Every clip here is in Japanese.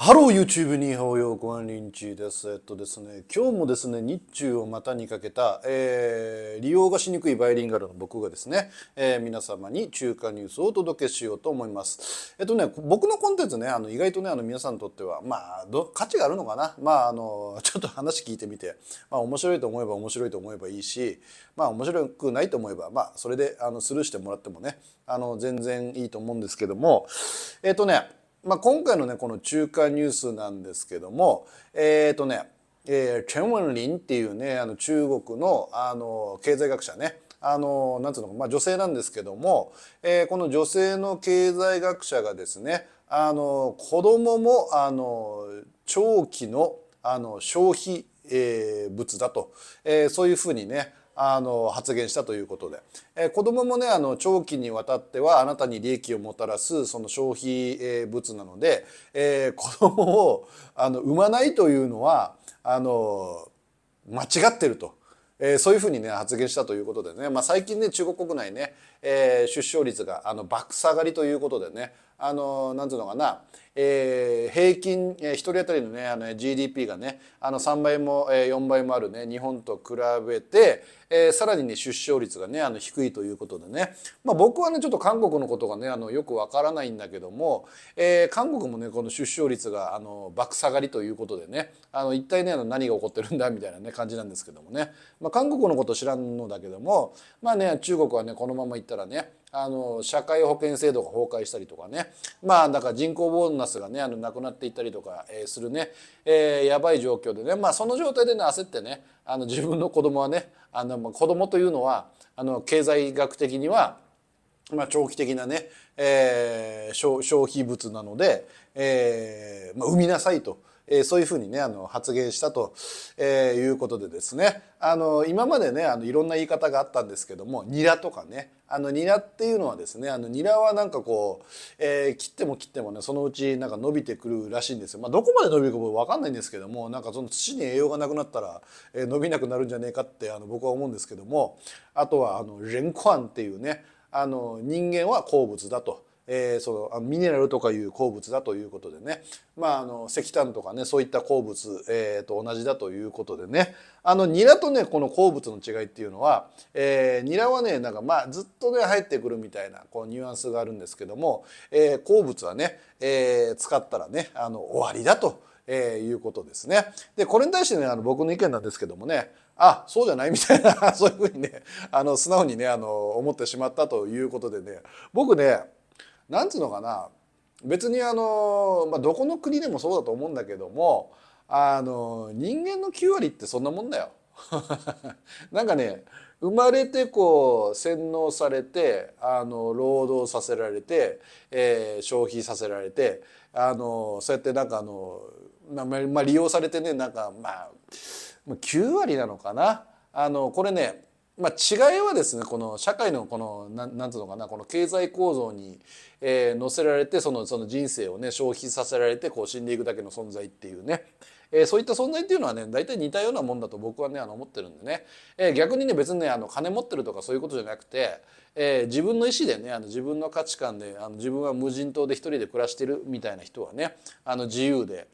ハロー YouTube 日本よご案臨地です。えっとですね、今日もですね、日中を股にかけた、えー、利用がしにくいバイリンガルの僕がですね、えー、皆様に中華ニュースをお届けしようと思います。えっとね、僕のコンテンツね、あの意外とね、あの皆さんにとっては、まあ、ど価値があるのかな。まあ、あの、ちょっと話聞いてみて、まあ、面白いと思えば面白いと思えばいいし、まあ、面白くないと思えば、まあ、それで、あの、スルーしてもらってもね、あの、全然いいと思うんですけども、えっとね、まあ、今回のねこの中華ニュースなんですけどもえっ、ー、とね、えー、チェン・ワン・リンっていうねあの中国のあの経済学者ねあのなんつうのまあ、女性なんですけども、えー、この女性の経済学者がですねあの子供もあの長期のあの消費、えー、物だと、えー、そういうふうにねあの発言したということで、えー、子どももねあの長期にわたってはあなたに利益をもたらすその消費、えー、物なので、えー、子どもをあの産まないというのはあの間違ってると。えー、そういうふうにね発言したということでね、まあ、最近ね中国国内ね、えー、出生率があの爆下がりということでねあのなんていうのかな、えー、平均、えー、1人当たりのねあの GDP がねあの3倍も、えー、4倍もあるね日本と比べて、えー、さらにね出生率がねあの低いということでね、まあ、僕はねちょっと韓国のことがねあのよくわからないんだけども、えー、韓国もねこの出生率があの爆下がりということでねあの一体ねあの何が起こってるんだみたいなね感じなんですけどもね、まあ、韓国のこと知らんのだけどもまあね中国はねこのままいったらねあの社会保険制度が崩壊したりとかねまあだから人口ボーナスがねあのなくなっていったりとか、えー、するね、えー、やばい状況でねまあその状態でね焦ってねあの自分の子供はねあの、まあ、子供というのはあの経済学的にはまあ、長期的なね、えー、消費物なので、えーまあ、産みなさいとえー、そういうふうにねあの発言したと、えー、いうことでですねあの今までねあのいろんな言い方があったんですけどもニラとかねあのニラっていうのはですねあのニラはなんかこう、えー、切っても切ってもねそのうちなんか伸びてくるらしいんですよ、まあ、どこまで伸びるか分かんないんですけどもなんかその土に栄養がなくなったら、えー、伸びなくなるんじゃねえかってあの僕は思うんですけどもあとはあのレンコアンっていうねあの人間は好物だと。えー、そのミネラルとかいう鉱物だということでね、まあ、あの石炭とかねそういった鉱物、えー、と同じだということでねあのニラとねこの鉱物の違いっていうのは、えー、ニラはねなんかまあずっとね入ってくるみたいなこうニュアンスがあるんですけども、えー、鉱物はね、えー、使ったらねあの終わりだと。えー、いうことですね。で、これに対してね、あの僕の意見なんですけどもね、あ、そうじゃないみたいな、そういうふうにね、あの、素直にね、あの、思ってしまったということでね、僕ね、なんつうのかな別にあの、まあ、どこの国でもそうだと思うんだけどもあの人間の9割ってそんなもんだよ。なんかね生まれてこう洗脳されてあの労働させられて、えー、消費させられてあのそうやってなんかあの、まあまあ、利用されてねなんかまあ9割なのかなあのこれねまあ、違いはですねこの社会のこのなてんつうのかなこの経済構造に、え乗せられてそのその人生をね消費させられてこう死んでいくだけの存在っていうね、えー、そういった存在っていうのはね大体似たようなもんだと僕はねあの思ってるんでね、えー、逆にね別にねあの金持ってるとかそういうことじゃなくて、えー、自分の意思でねあの自分の価値観であの自分は無人島で一人で暮らしてるみたいな人はねあの自由で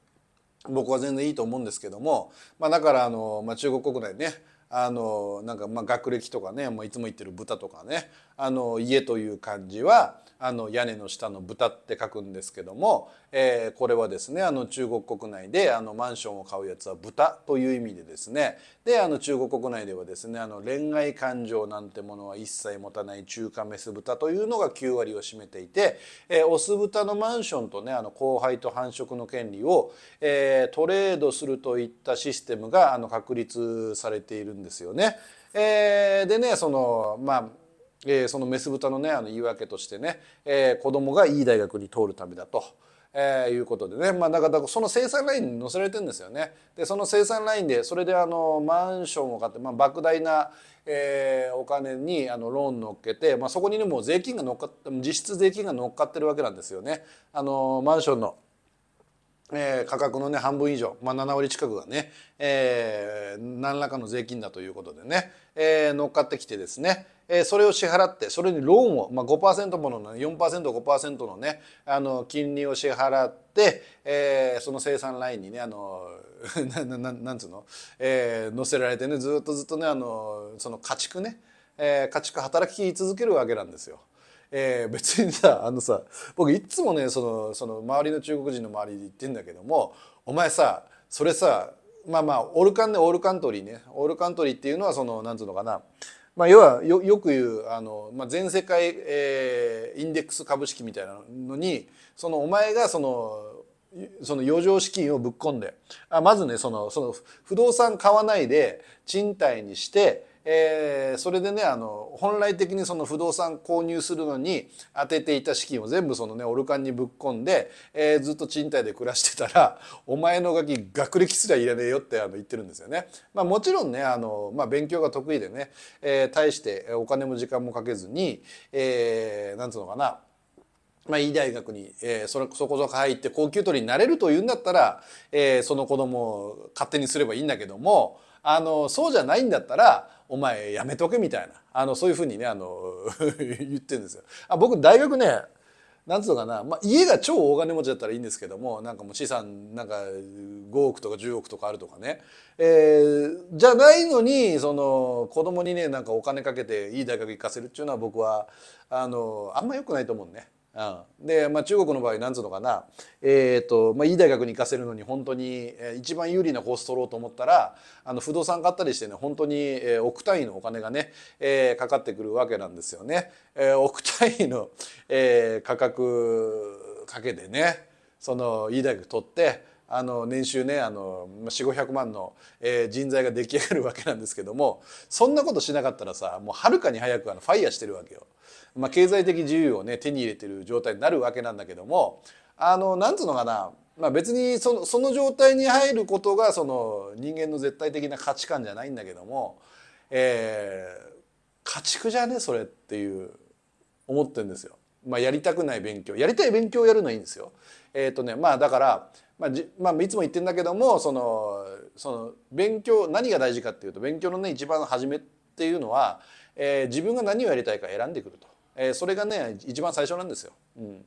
僕は全然いいと思うんですけども、まあ、だからあの、まあ、中国国内ねあのなんかまあ学歴とかね、もういつも言ってる豚とかねあの家という漢字はあの屋根の下の豚って書くんですけども、えー、これはですねあの中国国内であのマンションを買うやつは豚という意味でですねであの中国国内ではですねあの恋愛感情なんてものは一切持たない中華メス豚というのが9割を占めていて、えー、オス豚のマンションとねあの交配と繁殖の権利を、えー、トレードするといったシステムがあの確立されているんですですよね。えー、でねそのまあえー、そのメス豚のねあの言い訳としてね、えー、子供がいい大学に通るためだと。えー、いうことでね、まあ、だからその生産ラインに載せられてるんですよね。でその生産ラインでそれであのマンションを買って、まあ、莫大な、えー、お金にあのローン乗っけて、まあ、そこにねもう税金が乗っかっ実質税金が乗っかってるわけなんですよね。あのマンションのえー、価格のね半分以上、まあ、7割近くがね、えー、何らかの税金だということでね、えー、乗っかってきてですね、えー、それを支払ってそれにローンを、まあ、5%ものの 4%5% のねあの金利を支払って、えー、その生産ラインにねあの なななんつうの、えー、乗せられてねずっとずっとねあのその家畜ね、えー、家畜働き続けるわけなんですよ。えー、別にさあのさ僕いつもねそのその周りの中国人の周りで言ってんだけどもお前さそれさまあまあオールカンねオールカントリーねオールカントリーっていうのはその何てつうのかなまあ、要はよよく言うあの、まあ、全世界、えー、インデックス株式みたいなのにそのお前がそのその余剰資金をぶっ込んであまずねそのその不動産買わないで賃貸にしてえー、それでねあの本来的にその不動産購入するのに当てていた資金を全部そのねオルカンにぶっ込んで、えー、ずっと賃貸で暮らしてたら お前のガキ学歴すらいらねえよってあの言ってるんですよね。まあ、もちろんねあの、まあ、勉強が得意でね、えー、大してお金も時間もかけずに、えー、なんつうのかなまあ、いい大学に、えー、それそこそこ入って高級取りになれるというんだったら、えー、その子供を勝手にすればいいんだけどもあのそうじゃないんだったらお前やめとけみたいなあのそういうふうにねあの 言ってるんですよ。あ僕大学ねなんつうのかな、まあ、家が超大金持ちだったらいいんですけどもなんかもう資産なんか5億とか10億とかあるとかね、えー、じゃないのにその子供にねなんかお金かけていい大学行かせるっていうのは僕はあのあんま良くないと思うね。うん、で、まあ、中国の場合なんつうのかな、えーとまあ、いい大学に行かせるのに本当に一番有利なコース取ろうと思ったらあの不動産買ったりしてね本当に、え億単位のお金がね、えー、かかってくるわけなんですよね。えー、億単位の、えー、価格かけてねそのいい大学取ってあの年収ねあの4500万の、え人材が出来上がるわけなんですけどもそんなことしなかったらさもうはるかに早くあのファイヤーしてるわけよ。まあ、経済的自由をね手に入れてる状態になるわけなんだけどもあのなんつうのかなまあ、別にそのその状態に入ることがその人間の絶対的な価値観じゃないんだけども、えー、家畜じゃねそれっていう思ってんですよ。まあ、やりたくない勉強やりたい勉強をやるのはいいんですよ。えっ、ー、とねまあだからまあじまあ、いつも言ってるんだけどもそのその勉強何が大事かっていうと勉強のね一番初めっていうのは、えー、自分が何をやりたいか選んでくると、えー、それがね一番最初なんですよ。うん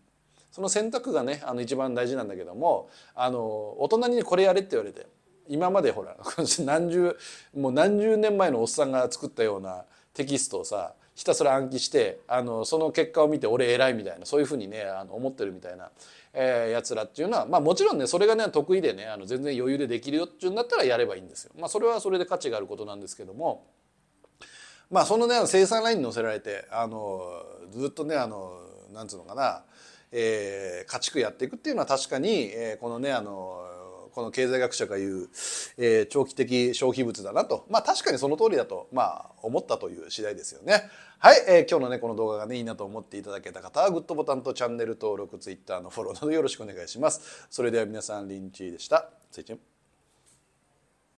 その選択がねあの一番大事なんだけどもあの大人に、これやれって言われて今までほら 何十もう何十年前のおっさんが作ったようなテキストをさひたすら暗記してあのその結果を見て俺偉いみたいなそういうふうにねあの思ってるみたいな、えー、やつらっていうのは、まあ、もちろんねそれがね得意でねあの全然余裕でできるよっていうんだったらやればいいんですよ。まあ、それはそれで価値があることなんですけども。まあ、そのね生産ラインに乗せられてあのずっとねあのなんつうのかな、えー、家畜やっていくっていうのは確かに、えー、このねあのこの経済学者が言う、えー、長期的消費物だなと、まあ確かにその通りだと、まあ思ったという次第ですよね。はい、えー、今日のね、この動画がね、いいなと思っていただけた方は、グッドボタンとチャンネル登録、Twitter のフォローなどよろしくお願いします。それでは皆さん、リンチーでした。再見。